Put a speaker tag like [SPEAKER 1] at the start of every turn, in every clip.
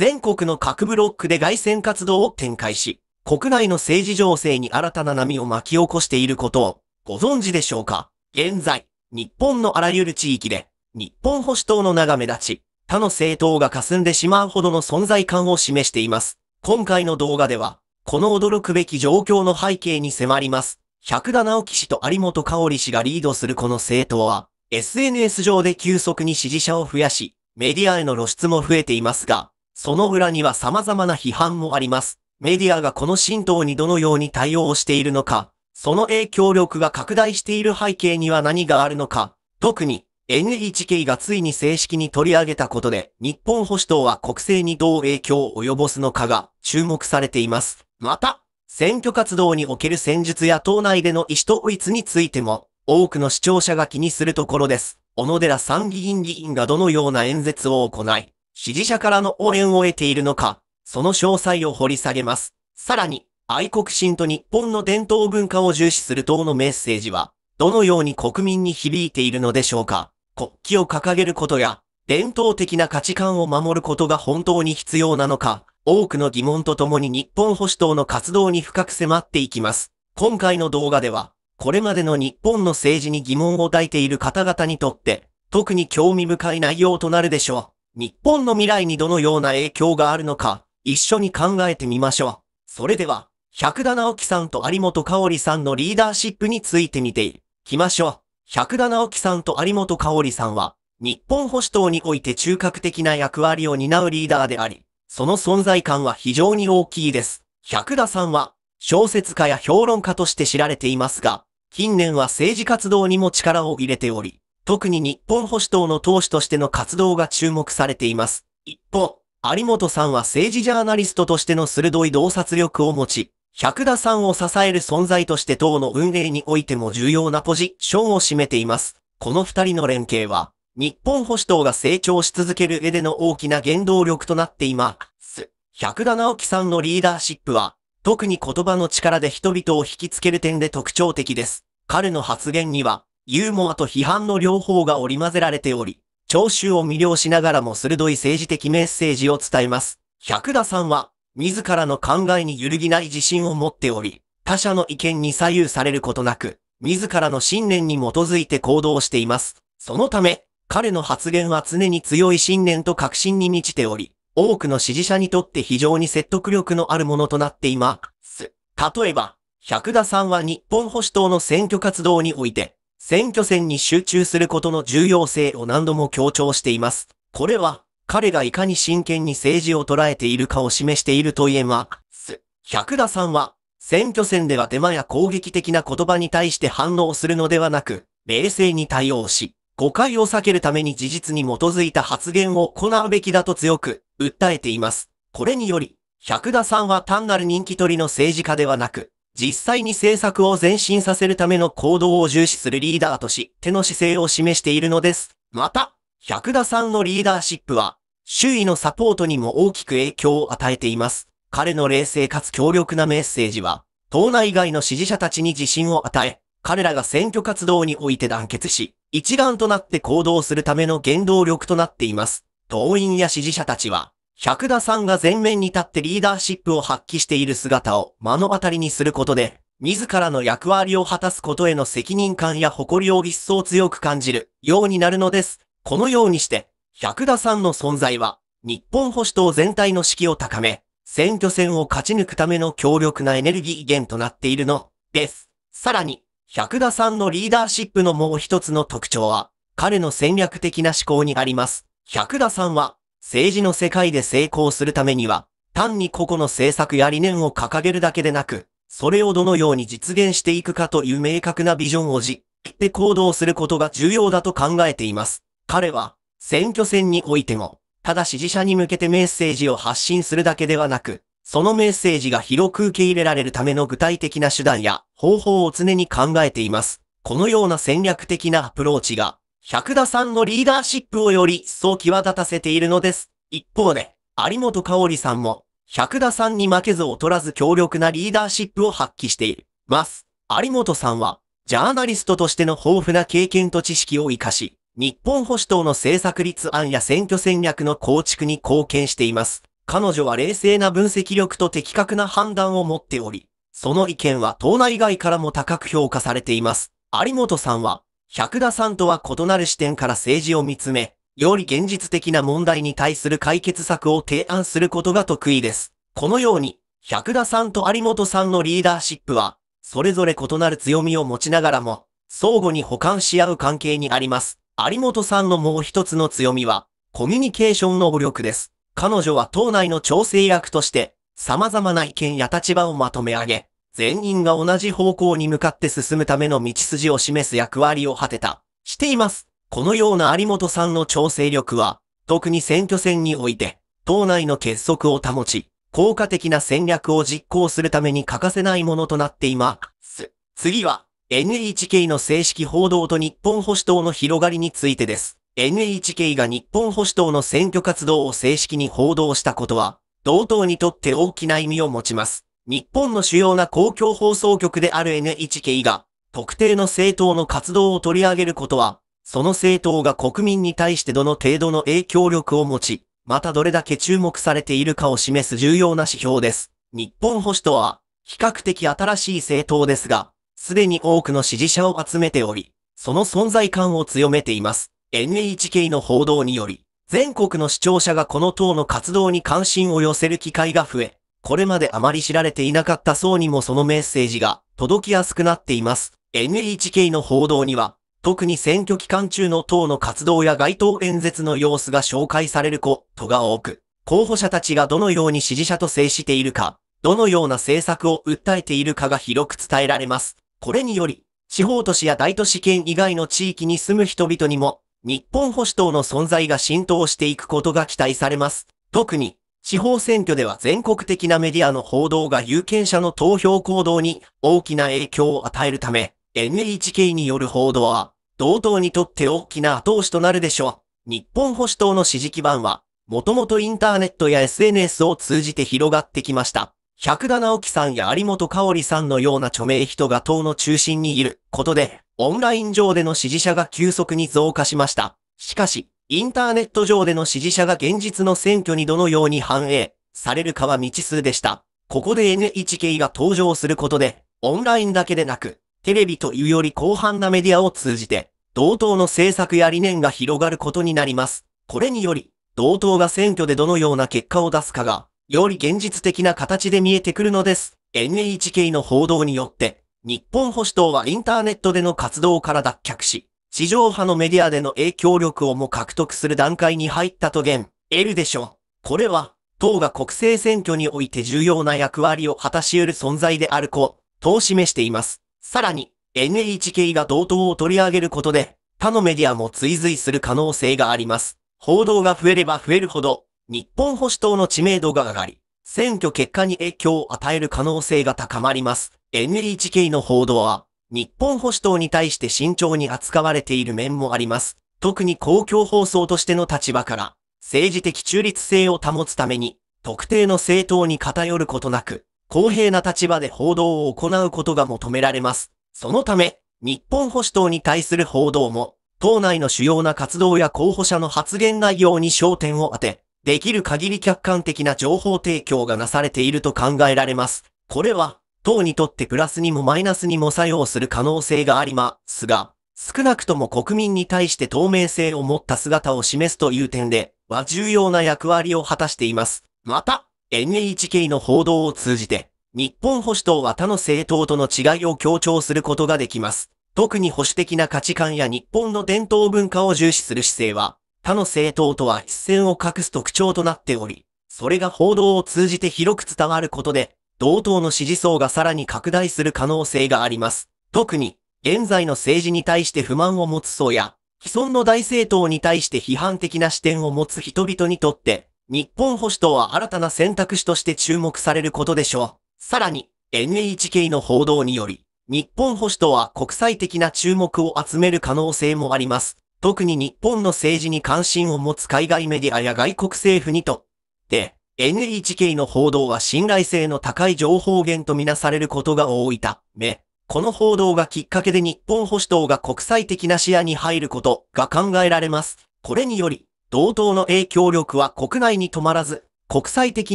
[SPEAKER 1] 全国の各ブロックで外戦活動を展開し、国内の政治情勢に新たな波を巻き起こしていることをご存知でしょうか現在、日本のあらゆる地域で、日本保守党の眺め立ち、他の政党が霞んでしまうほどの存在感を示しています。今回の動画では、この驚くべき状況の背景に迫ります。百田直樹氏と有本香織氏がリードするこの政党は、SNS 上で急速に支持者を増やし、メディアへの露出も増えていますが、その裏には様々な批判もあります。メディアがこの神道にどのように対応しているのか、その影響力が拡大している背景には何があるのか、特に NHK がついに正式に取り上げたことで、日本保守党は国政にどう影響を及ぼすのかが注目されています。また、選挙活動における戦術や党内での意思統一についても、多くの視聴者が気にするところです。小野寺参議院議員がどのような演説を行い、支持者からの応援を得ているのか、その詳細を掘り下げます。さらに、愛国心と日本の伝統文化を重視する党のメッセージは、どのように国民に響いているのでしょうか国旗を掲げることや、伝統的な価値観を守ることが本当に必要なのか、多くの疑問とともに日本保守党の活動に深く迫っていきます。今回の動画では、これまでの日本の政治に疑問を抱いている方々にとって、特に興味深い内容となるでしょう。日本の未来にどのような影響があるのか、一緒に考えてみましょう。それでは、百田直樹さんと有本香織さんのリーダーシップについて見ていきましょう。百田直樹さんと有本香織さんは、日本保守党において中核的な役割を担うリーダーであり、その存在感は非常に大きいです。百田さんは、小説家や評論家として知られていますが、近年は政治活動にも力を入れており、特に日本保守党の党首としての活動が注目されています。一方、有本さんは政治ジャーナリストとしての鋭い洞察力を持ち、百田さんを支える存在として党の運営においても重要なポジションを占めています。この二人の連携は、日本保守党が成長し続ける上での大きな原動力となっています。百田直樹さんのリーダーシップは、特に言葉の力で人々を引きつける点で特徴的です。彼の発言には、ユーモアと批判の両方が織り混ぜられており、聴衆を魅了しながらも鋭い政治的メッセージを伝えます。百田さんは、自らの考えに揺るぎない自信を持っており、他者の意見に左右されることなく、自らの信念に基づいて行動しています。そのため、彼の発言は常に強い信念と確信に満ちており、多くの支持者にとって非常に説得力のあるものとなっています。例えば、百田さんは日本保守党の選挙活動において、選挙戦に集中することの重要性を何度も強調しています。これは、彼がいかに真剣に政治を捉えているかを示していると言えます。百田さんは、選挙戦では手間や攻撃的な言葉に対して反応するのではなく、冷静に対応し、誤解を避けるために事実に基づいた発言を行うべきだと強く訴えています。これにより、百田さんは単なる人気取りの政治家ではなく、実際に政策を前進させるための行動を重視するリーダーとし、手の姿勢を示しているのです。また、百田さんのリーダーシップは、周囲のサポートにも大きく影響を与えています。彼の冷静かつ強力なメッセージは、党内外の支持者たちに自信を与え、彼らが選挙活動において団結し、一丸となって行動するための原動力となっています。党員や支持者たちは、百田さんが前面に立ってリーダーシップを発揮している姿を目の当たりにすることで、自らの役割を果たすことへの責任感や誇りを一層強く感じるようになるのです。このようにして、百田さんの存在は、日本保守党全体の士気を高め、選挙戦を勝ち抜くための強力なエネルギー源となっているのです。さらに、百田さんのリーダーシップのもう一つの特徴は、彼の戦略的な思考にあります。百田さんは、政治の世界で成功するためには、単に個々の政策や理念を掲げるだけでなく、それをどのように実現していくかという明確なビジョンをじ、って行動することが重要だと考えています。彼は、選挙戦においても、ただ支持者に向けてメッセージを発信するだけではなく、そのメッセージが広く受け入れられるための具体的な手段や方法を常に考えています。このような戦略的なアプローチが、百田さんのリーダーシップをより早期は立たせているのです。一方で、有本香織さんも、百田さんに負けず劣らず強力なリーダーシップを発揮しています。有本さんは、ジャーナリストとしての豊富な経験と知識を活かし、日本保守党の政策立案や選挙戦略の構築に貢献しています。彼女は冷静な分析力と的確な判断を持っており、その意見は党内外からも高く評価されています。有本さんは、百田さんとは異なる視点から政治を見つめ、より現実的な問題に対する解決策を提案することが得意です。このように、百田さんと有本さんのリーダーシップは、それぞれ異なる強みを持ちながらも、相互に補完し合う関係にあります。有本さんのもう一つの強みは、コミュニケーション能力です。彼女は党内の調整役として、様々な意見や立場をまとめ上げ、全員が同じ方向に向かって進むための道筋を示す役割を果てた、しています。このような有本さんの調整力は、特に選挙戦において、党内の結束を保ち、効果的な戦略を実行するために欠かせないものとなっています。次は、NHK の正式報道と日本保守党の広がりについてです。NHK が日本保守党の選挙活動を正式に報道したことは、同党にとって大きな意味を持ちます。日本の主要な公共放送局である NHK が、特定の政党の活動を取り上げることは、その政党が国民に対してどの程度の影響力を持ち、またどれだけ注目されているかを示す重要な指標です。日本保守とは、比較的新しい政党ですが、すでに多くの支持者を集めており、その存在感を強めています。NHK の報道により、全国の視聴者がこの党の活動に関心を寄せる機会が増え、これまであまり知られていなかった層にもそのメッセージが届きやすくなっています。NHK の報道には、特に選挙期間中の党の活動や街頭演説の様子が紹介されることが多く、候補者たちがどのように支持者と接しているか、どのような政策を訴えているかが広く伝えられます。これにより、地方都市や大都市圏以外の地域に住む人々にも、日本保守党の存在が浸透していくことが期待されます。特に、地方選挙では全国的なメディアの報道が有権者の投票行動に大きな影響を与えるため、NHK による報道は、同等にとって大きな後押しとなるでしょう。日本保守党の支持基盤は、もともとインターネットや SNS を通じて広がってきました。百田直樹さんや有本香織さんのような著名人が党の中心にいることで、オンライン上での支持者が急速に増加しました。しかし、インターネット上での支持者が現実の選挙にどのように反映されるかは未知数でした。ここで NHK が登場することで、オンラインだけでなく、テレビというより広範なメディアを通じて、同等の政策や理念が広がることになります。これにより、同等が選挙でどのような結果を出すかが、より現実的な形で見えてくるのです。NHK の報道によって、日本保守党はインターネットでの活動から脱却し、地上派のメディアでの影響力をも獲得する段階に入ったと言、えるでしょう。これは、党が国政選挙において重要な役割を果たし得る存在であることを示しています。さらに、NHK が同等を取り上げることで、他のメディアも追随する可能性があります。報道が増えれば増えるほど、日本保守党の知名度が上がり、選挙結果に影響を与える可能性が高まります。NHK の報道は、日本保守党に対して慎重に扱われている面もあります。特に公共放送としての立場から、政治的中立性を保つために、特定の政党に偏ることなく、公平な立場で報道を行うことが求められます。そのため、日本保守党に対する報道も、党内の主要な活動や候補者の発言内容に焦点を当て、できる限り客観的な情報提供がなされていると考えられます。これは、党にとってプラスにもマイナスにも作用する可能性がありますが、少なくとも国民に対して透明性を持った姿を示すという点で、は重要な役割を果たしています。また、NHK の報道を通じて、日本保守党は他の政党との違いを強調することができます。特に保守的な価値観や日本の伝統文化を重視する姿勢は、他の政党とは一線を隠す特徴となっており、それが報道を通じて広く伝わることで、同等の支持層がさらに拡大する可能性があります。特に、現在の政治に対して不満を持つ層や、既存の大政党に対して批判的な視点を持つ人々にとって、日本保守党は新たな選択肢として注目されることでしょう。さらに、NHK の報道により、日本保守党は国際的な注目を集める可能性もあります。特に日本の政治に関心を持つ海外メディアや外国政府にとって、NHK の報道は信頼性の高い情報源とみなされることが多いため、この報道がきっかけで日本保守党が国際的な視野に入ることが考えられます。これにより、同等の影響力は国内に止まらず、国際的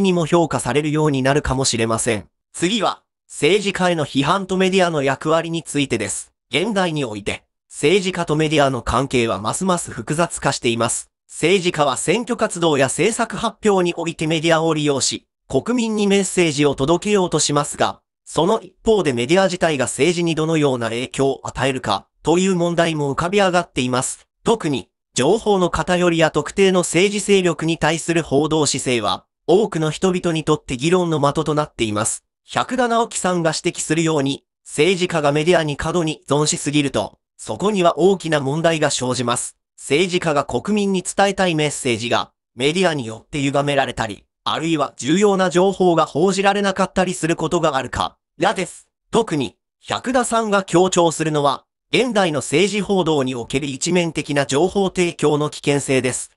[SPEAKER 1] にも評価されるようになるかもしれません。次は、政治家への批判とメディアの役割についてです。現代において、政治家とメディアの関係はますます複雑化しています。政治家は選挙活動や政策発表においてメディアを利用し、国民にメッセージを届けようとしますが、その一方でメディア自体が政治にどのような影響を与えるか、という問題も浮かび上がっています。特に、情報の偏りや特定の政治勢力に対する報道姿勢は、多くの人々にとって議論の的となっています。百田直樹さんが指摘するように、政治家がメディアに過度に依存しすぎると、そこには大きな問題が生じます。政治家が国民に伝えたいメッセージがメディアによって歪められたり、あるいは重要な情報が報じられなかったりすることがあるか、らです。特に、百田さんが強調するのは、現代の政治報道における一面的な情報提供の危険性です。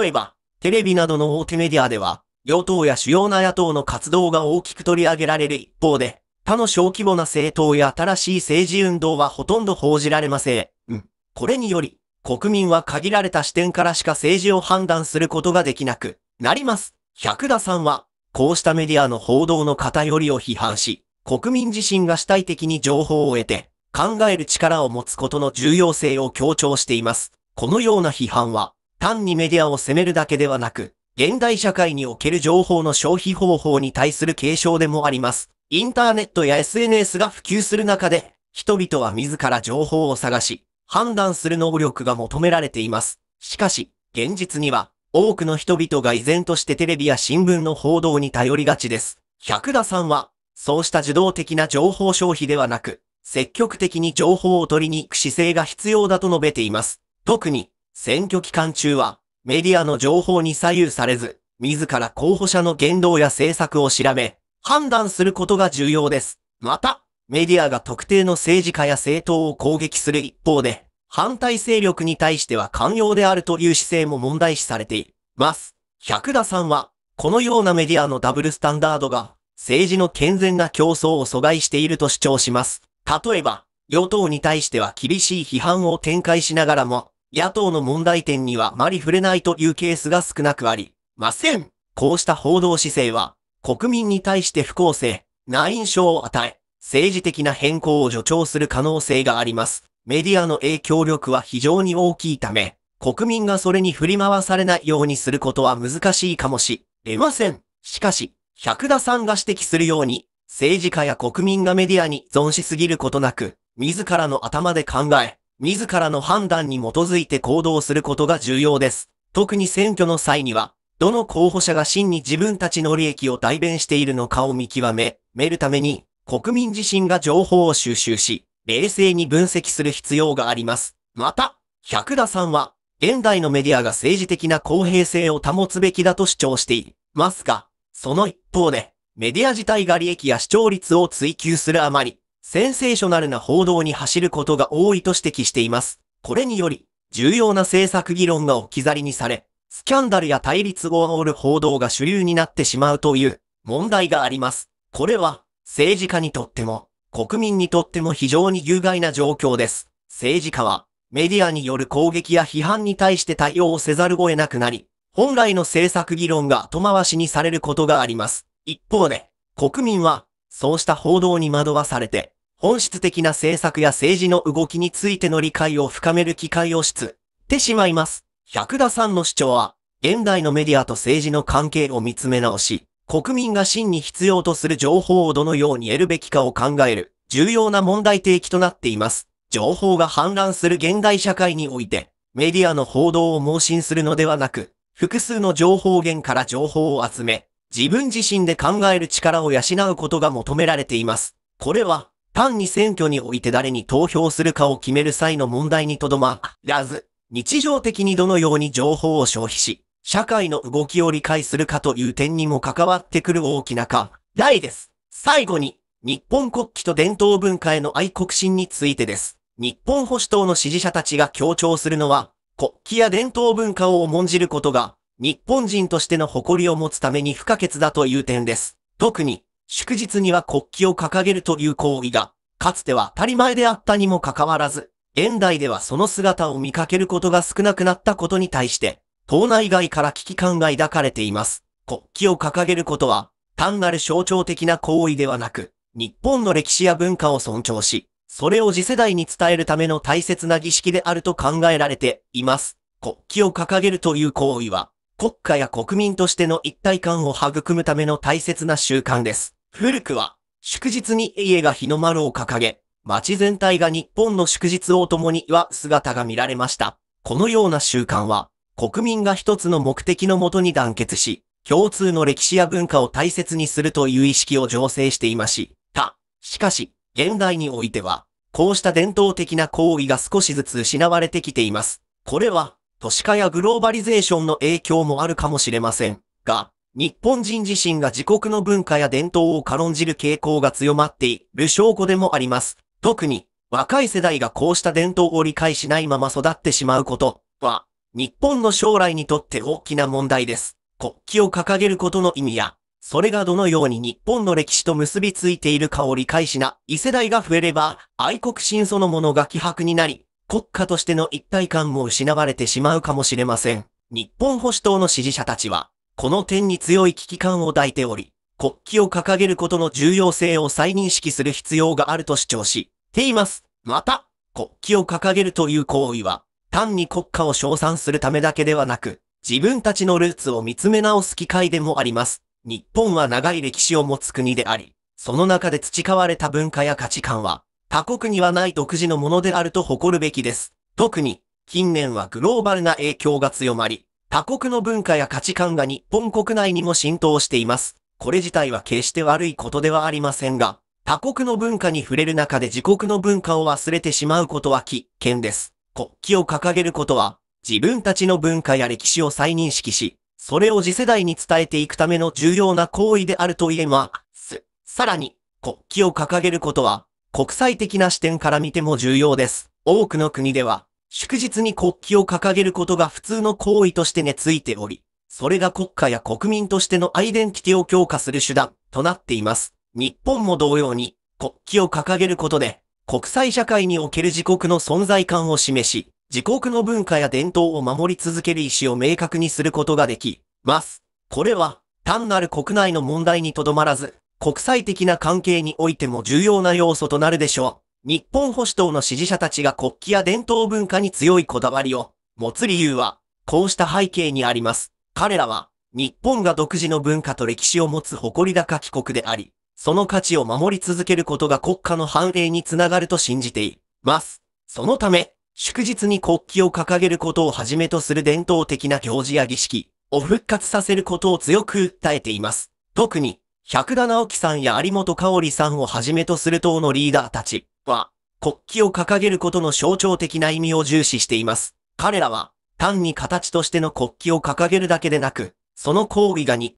[SPEAKER 1] 例えば、テレビなどの大手メディアでは、与党や主要な野党の活動が大きく取り上げられる一方で、他の小規模な政党や新しい政治運動はほとんど報じられません。うん、これにより、国民は限られた視点からしか政治を判断することができなくなります。百田さんは、こうしたメディアの報道の偏りを批判し、国民自身が主体的に情報を得て、考える力を持つことの重要性を強調しています。このような批判は、単にメディアを責めるだけではなく、現代社会における情報の消費方法に対する警鐘でもあります。インターネットや SNS が普及する中で、人々は自ら情報を探し、判断する能力が求められています。しかし、現実には、多くの人々が依然としてテレビや新聞の報道に頼りがちです。百田さんは、そうした受動的な情報消費ではなく、積極的に情報を取りに行く姿勢が必要だと述べています。特に、選挙期間中は、メディアの情報に左右されず、自ら候補者の言動や政策を調べ、判断することが重要です。また、メディアが特定の政治家や政党を攻撃する一方で、反対勢力に対しては寛容であるという姿勢も問題視されています。百田さんは、このようなメディアのダブルスタンダードが、政治の健全な競争を阻害していると主張します。例えば、与党に対しては厳しい批判を展開しながらも、野党の問題点にはあまり触れないというケースが少なくありません。こうした報道姿勢は、国民に対して不公正な印象を与え、政治的な変更を助長する可能性があります。メディアの影響力は非常に大きいため、国民がそれに振り回されないようにすることは難しいかもしれません。しかし、百田さんが指摘するように、政治家や国民がメディアに依存しすぎることなく、自らの頭で考え、自らの判断に基づいて行動することが重要です。特に選挙の際には、どの候補者が真に自分たちの利益を代弁しているのかを見極め、めるために、国民自身が情報を収集し、冷静に分析する必要があります。また、百田さんは、現代のメディアが政治的な公平性を保つべきだと主張していますが、その一方で、メディア自体が利益や視聴率を追求するあまり、センセーショナルな報道に走ることが多いと指摘しています。これにより、重要な政策議論が置き去りにされ、スキャンダルや対立を煽る報道が主流になってしまうという問題があります。これは、政治家にとっても、国民にとっても非常に有害な状況です。政治家は、メディアによる攻撃や批判に対して対応せざるを得なくなり、本来の政策議論が後回しにされることがあります。一方で、国民は、そうした報道に惑わされて、本質的な政策や政治の動きについての理解を深める機会をつってしまいます。百田さんの主張は、現代のメディアと政治の関係を見つめ直し、国民が真に必要とする情報をどのように得るべきかを考える重要な問題提起となっています。情報が氾濫する現代社会において、メディアの報道を盲信するのではなく、複数の情報源から情報を集め、自分自身で考える力を養うことが求められています。これは、単に選挙において誰に投票するかを決める際の問題にとどまらず、日常的にどのように情報を消費し、社会の動きを理解するかという点にも関わってくる大きな課題です。最後に、日本国旗と伝統文化への愛国心についてです。日本保守党の支持者たちが強調するのは、国旗や伝統文化を重んじることが、日本人としての誇りを持つために不可欠だという点です。特に、祝日には国旗を掲げるという行為が、かつては当たり前であったにもかかわらず、現代ではその姿を見かけることが少なくなったことに対して、党内外から危機感が抱かれています。国旗を掲げることは、単なる象徴的な行為ではなく、日本の歴史や文化を尊重し、それを次世代に伝えるための大切な儀式であると考えられています。国旗を掲げるという行為は、国家や国民としての一体感を育むための大切な習慣です。古くは、祝日に家が日の丸を掲げ、街全体が日本の祝日を共には姿が見られました。このような習慣は、国民が一つの目的のもとに団結し、共通の歴史や文化を大切にするという意識を醸成していました。しかし、現代においては、こうした伝統的な行為が少しずつ失われてきています。これは、都市化やグローバリゼーションの影響もあるかもしれませんが、日本人自身が自国の文化や伝統を軽んじる傾向が強まっている証拠でもあります。特に、若い世代がこうした伝統を理解しないまま育ってしまうことは、日本の将来にとって大きな問題です。国旗を掲げることの意味や、それがどのように日本の歴史と結びついているかを理解しな、異世代が増えれば、愛国心そのものが希薄になり、国家としての一体感も失われてしまうかもしれません。日本保守党の支持者たちは、この点に強い危機感を抱いており、国旗を掲げることの重要性を再認識する必要があると主張し、ています。また、国旗を掲げるという行為は、単に国家を称賛するためだけではなく、自分たちのルーツを見つめ直す機会でもあります。日本は長い歴史を持つ国であり、その中で培われた文化や価値観は、他国にはない独自のものであると誇るべきです。特に、近年はグローバルな影響が強まり、他国の文化や価値観が日本国内にも浸透しています。これ自体は決して悪いことではありませんが、他国の文化に触れる中で自国の文化を忘れてしまうことは危険です。国旗を掲げることは、自分たちの文化や歴史を再認識し、それを次世代に伝えていくための重要な行為であると言えます。さらに、国旗を掲げることは、国際的な視点から見ても重要です。多くの国では、祝日に国旗を掲げることが普通の行為として根付いており、それが国家や国民としてのアイデンティティを強化する手段となっています。日本も同様に、国旗を掲げることで、国際社会における自国の存在感を示し、自国の文化や伝統を守り続ける意思を明確にすることができます。これは、単なる国内の問題にとどまらず、国際的な関係においても重要な要素となるでしょう。日本保守党の支持者たちが国旗や伝統文化に強いこだわりを持つ理由は、こうした背景にあります。彼らは、日本が独自の文化と歴史を持つ誇り高き国であり、その価値を守り続けることが国家の繁栄につながると信じています。そのため、祝日に国旗を掲げることをはじめとする伝統的な行事や儀式を復活させることを強く訴えています。特に、百田直樹さんや有本香織さんをはじめとする党のリーダーたちは、国旗を掲げることの象徴的な意味を重視しています。彼らは、単に形としての国旗を掲げるだけでなく、その抗議が日